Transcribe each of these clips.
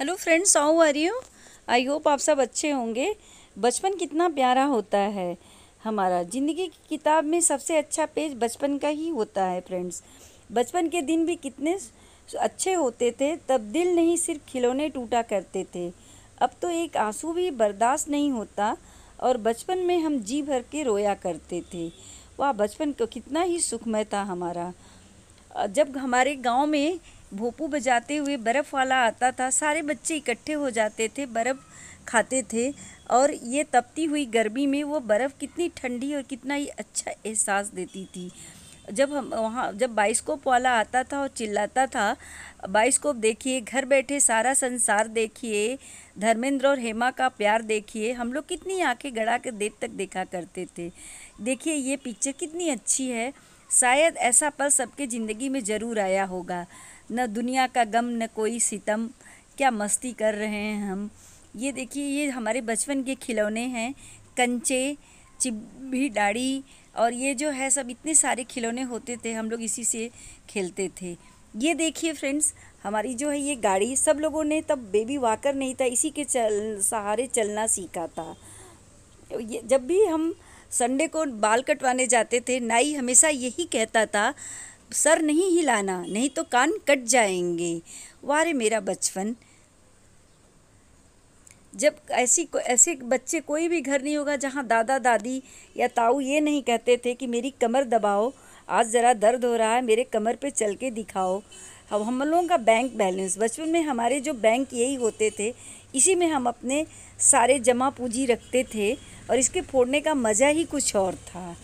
hello friends आ रही हो I hope आप सब अच्छे होंगे बचपन कितना प्यारा होता है हमारा ज़िंदगी की किताब में सबसे अच्छा पेज बचपन का ही होता है फ्रेंड्स बचपन के दिन भी कितने अच्छे होते थे तब दिल नहीं सिर्फ खिलौने टूटा करते थे अब तो एक आंसू भी बर्दाश्त नहीं होता और बचपन में हम जी भर के रोया करते थे वाह बचपन कितना ही सुखमय था हमारा जब हमारे गांव में भोपू बजाते हुए बर्फ़ वाला आता था सारे बच्चे इकट्ठे हो जाते थे बर्फ़ खाते थे और ये तपती हुई गर्मी में वो बर्फ़ कितनी ठंडी और कितना ही अच्छा एहसास देती थी जब हम वहाँ जब बाइस्कोप वाला आता था और चिल्लाता था बाइस्कोप देखिए घर बैठे सारा संसार देखिए धर्मेंद्र और हेमा का प्यार देखिए हम लोग कितनी आंखें गड़ा के देर तक देखा करते थे देखिए ये पिक्चर कितनी अच्छी है शायद ऐसा पल सबके ज़िंदगी में ज़रूर आया होगा न दुनिया का गम न कोई सितम क्या मस्ती कर रहे हैं हम ये देखिए ये हमारे बचपन के खिलौने हैं कंचे चिब्भी डाड़ी और ये जो है सब इतने सारे खिलौने होते थे हम लोग इसी से खेलते थे ये देखिए फ्रेंड्स हमारी जो है ये गाड़ी सब लोगों ने तब बेबी वाकर नहीं था इसी के चल सहारे चलना सीखा था ये जब भी हम संडे को बाल कटवाने जाते थे नाई हमेशा यही कहता था सर नहीं हिलाना नहीं तो कान कट जाएंगे वारे मेरा बचपन जब ऐसी ऐसे बच्चे कोई भी घर नहीं होगा जहाँ दादा दादी या ताऊ ये नहीं कहते थे कि मेरी कमर दबाओ आज ज़रा दर्द हो रहा है मेरे कमर पे चल के दिखाओ अब हम लोगों का बैंक बैलेंस बचपन में हमारे जो बैंक यही होते थे इसी में हम अपने सारे जमा पूंजी रखते थे और इसके फोड़ने का मज़ा ही कुछ और था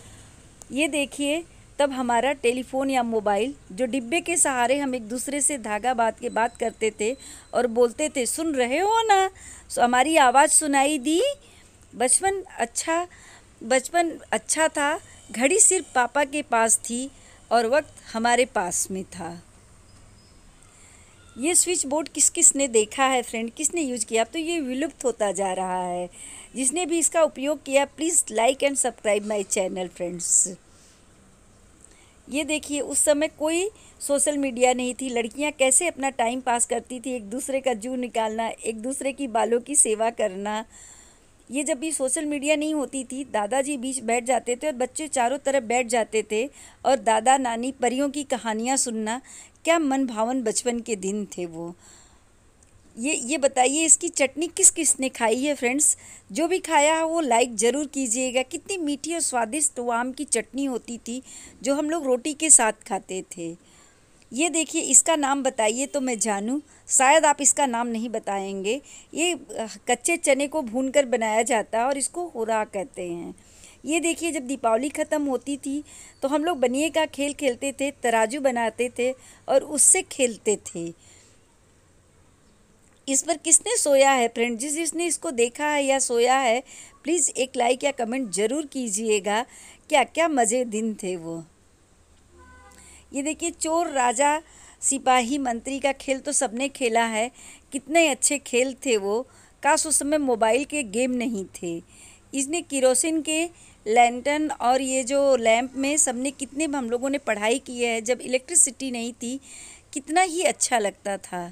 ये देखिए तब हमारा टेलीफोन या मोबाइल जो डिब्बे के सहारे हम एक दूसरे से धागा बात के बात करते थे और बोलते थे सुन रहे हो ना सो हमारी आवाज़ सुनाई दी बचपन अच्छा बचपन अच्छा था घड़ी सिर्फ पापा के पास थी और वक्त हमारे पास में था ये स्विच बोर्ड किस किस ने देखा है फ्रेंड किसने यूज किया अब तो ये विलुप्त होता जा रहा है जिसने भी इसका उपयोग किया please like and subscribe my channel friends ये देखिए उस समय कोई सोशल मीडिया नहीं थी लड़कियां कैसे अपना टाइम पास करती थी एक दूसरे का जू निकालना एक दूसरे की बालों की सेवा करना ये जब भी सोशल मीडिया नहीं होती थी दादाजी बीच बैठ जाते थे और बच्चे चारों तरफ बैठ जाते थे और दादा नानी परियों की कहानियाँ सुनना क्या मन भावन बचपन के दिन थे वो ये ये बताइए इसकी चटनी किस किस ने खाई है फ्रेंड्स जो भी खाया है वो लाइक ज़रूर कीजिएगा कितनी मीठी और स्वादिष्ट वो आम की चटनी होती थी जो हम लोग रोटी के साथ खाते थे ये देखिए इसका नाम बताइए तो मैं जानूँ शायद आप इसका नाम नहीं बताएंगे ये कच्चे चने को भूनकर बनाया जाता है और इसको हुरा कहते हैं ये देखिए जब दीपावली ख़त्म होती थी तो हम लोग बनिए का खेल खेलते थे तराजू बनाते थे और उससे खेलते थे इस पर किसने सोया है फ्रेंड जिस जिसने इसको देखा है या सोया है प्लीज़ एक लाइक या कमेंट ज़रूर कीजिएगा क्या क्या मज़े दिन थे वो ये देखिए चोर राजा सिपाही मंत्री का खेल तो सबने खेला है कितने अच्छे खेल थे वो काश उस समय मोबाइल के गेम नहीं थे इसने किरोसिन के लैंटन और ये जो लैंप में सबने कितने हम लोगों ने पढ़ाई की है जब इलेक्ट्रिसिटी नहीं थी कितना ही अच्छा लगता था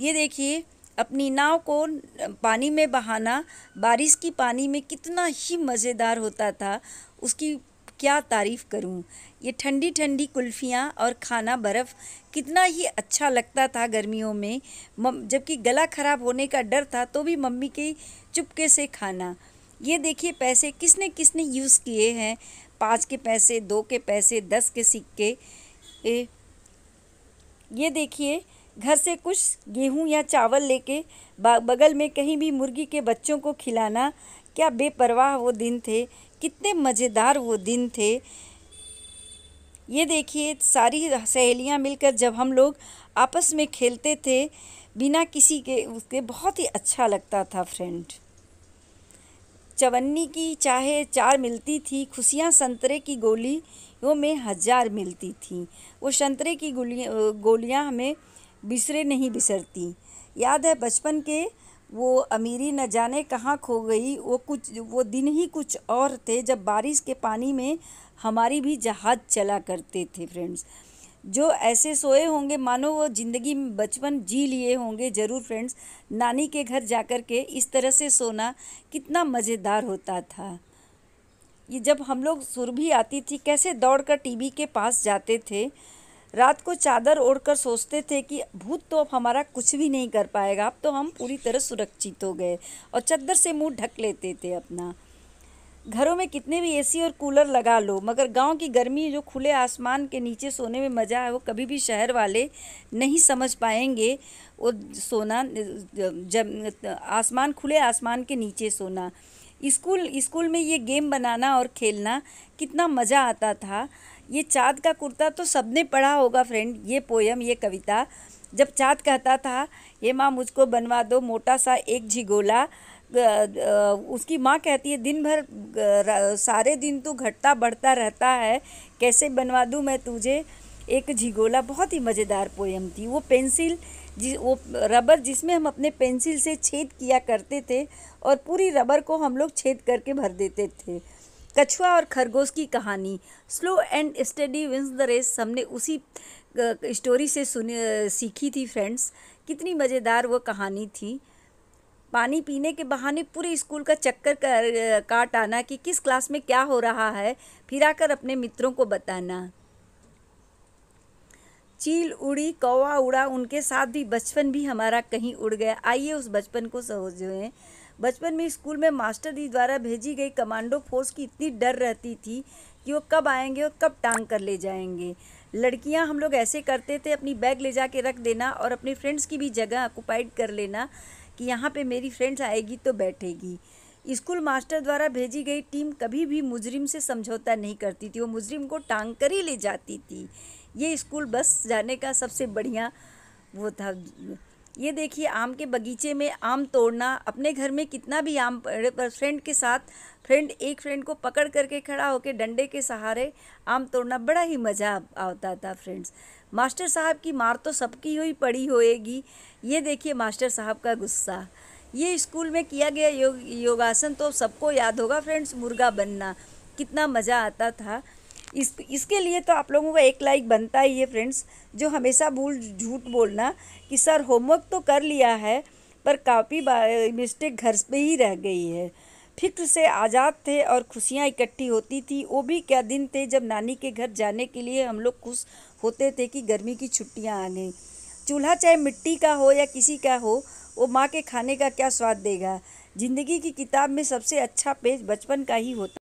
ये देखिए अपनी नाव को पानी में बहाना बारिश की पानी में कितना ही मज़ेदार होता था उसकी क्या तारीफ़ करूं ये ठंडी ठंडी कुल्फ़ियाँ और खाना बर्फ़ कितना ही अच्छा लगता था गर्मियों में जबकि गला ख़राब होने का डर था तो भी मम्मी के चुपके से खाना ये देखिए पैसे किसने किसने यूज़ किए हैं पाँच के पैसे दो के पैसे दस के सिक्के ये देखिए घर से कुछ गेहूं या चावल लेके बगल में कहीं भी मुर्गी के बच्चों को खिलाना क्या बेपरवाह वो दिन थे कितने मज़ेदार वो दिन थे ये देखिए सारी सहेलियां मिलकर जब हम लोग आपस में खेलते थे बिना किसी के उसके बहुत ही अच्छा लगता था फ्रेंड चवन्नी की चाहे चार मिलती थी खुशियाँ संतरे की गोली वो में हज़ार मिलती थी वो संतरे की गोलियाँ गोलियाँ हमें बिसरे नहीं बिसरती याद है बचपन के वो अमीरी न जाने कहाँ खो गई वो कुछ वो दिन ही कुछ और थे जब बारिश के पानी में हमारी भी जहाज चला करते थे फ्रेंड्स जो ऐसे सोए होंगे मानो वो ज़िंदगी में बचपन जी लिए होंगे ज़रूर फ्रेंड्स नानी के घर जाकर के इस तरह से सोना कितना मज़ेदार होता था ये जब हम लोग सुरभि आती थी कैसे दौड़ कर टीवी के पास जाते थे रात को चादर ओढ़कर सोचते थे कि भूत तो अब हमारा कुछ भी नहीं कर पाएगा अब तो हम पूरी तरह सुरक्षित हो गए और चादर से मुंह ढक लेते थे अपना घरों में कितने भी एसी और कूलर लगा लो मगर गांव की गर्मी जो खुले आसमान के नीचे सोने में मज़ा है वो कभी भी शहर वाले नहीं समझ पाएंगे वो सोना जब आसमान खुले आसमान के नीचे सोना स्कूल स्कूल में ये गेम बनाना और खेलना कितना मज़ा आता था ये चाँद का कुर्ता तो सबने पढ़ा होगा फ्रेंड ये पोयम ये कविता जब चाँद कहता था ये माँ मुझको बनवा दो मोटा सा एक झिगोला उसकी माँ कहती है दिन भर सारे दिन तो घटता बढ़ता रहता है कैसे बनवा दूँ मैं तुझे एक झिगोला बहुत ही मज़ेदार पोयम थी वो पेंसिल जिस वो रबर जिसमें हम अपने पेंसिल से छेद किया करते थे और पूरी रबर को हम लोग छेद करके भर देते थे कछुआ और खरगोश की कहानी slow and steady wins the race हमने उसी स्टोरी से सुन सीखी थी फ्रेंड्स कितनी मज़ेदार वो कहानी थी पानी पीने के बहाने पूरे स्कूल का चक्कर कर काट आना कि किस क्लास में क्या हो रहा है फिर आकर अपने मित्रों को बताना चील उड़ी कौवा उड़ा उनके साथ भी बचपन भी हमारा कहीं उड़ गया आइए उस बचपन को सहोजें बचपन में स्कूल में मास्टर जी द्वारा भेजी गई कमांडो फोर्स की इतनी डर रहती थी कि वो कब आएंगे और कब टांग कर ले जाएंगे लड़कियां हम लोग ऐसे करते थे अपनी बैग ले जा रख देना और अपने फ्रेंड्स की भी जगह ऑक्यूपाइड कर लेना कि यहाँ पर मेरी फ्रेंड्स आएगी तो बैठेगी स्कूल मास्टर द्वारा भेजी गई टीम कभी भी मुजरिम से समझौता नहीं करती थी वो मुजरिम को टांग कर ही ले जाती थी ये स्कूल बस जाने का सबसे बढ़िया वो था ये देखिए आम के बगीचे में आम तोड़ना अपने घर में कितना भी आम फ्रेंड के साथ फ्रेंड एक फ्रेंड को पकड़ करके खड़ा होकर डंडे के सहारे आम तोड़ना बड़ा ही मज़ा आता था फ्रेंड्स मास्टर साहब की मार तो सबकी हुई पड़ी होएगी ये देखिए मास्टर साहब का गुस्सा ये स्कूल में किया गया योग योगासन तो सबको याद होगा फ्रेंड्स मुर्गा बनना कितना मज़ा आता था इस इसके लिए तो आप लोगों का एक लाइक बनता ही है फ्रेंड्स जो हमेशा भूल झूठ बोलना कि सर होमवर्क तो कर लिया है पर काफ़ी मिस्टेक घर पे ही रह गई है फिक्र से आज़ाद थे और खुशियाँ इकट्ठी होती थी वो भी क्या दिन थे जब नानी के घर जाने के लिए हम लोग खुश होते थे कि गर्मी की छुट्टियाँ आ गई चूल्हा चाहे मिट्टी का हो या किसी का हो वो माँ के खाने का क्या स्वाद देगा ज़िंदगी की किताब में सबसे अच्छा पेज बचपन का ही होता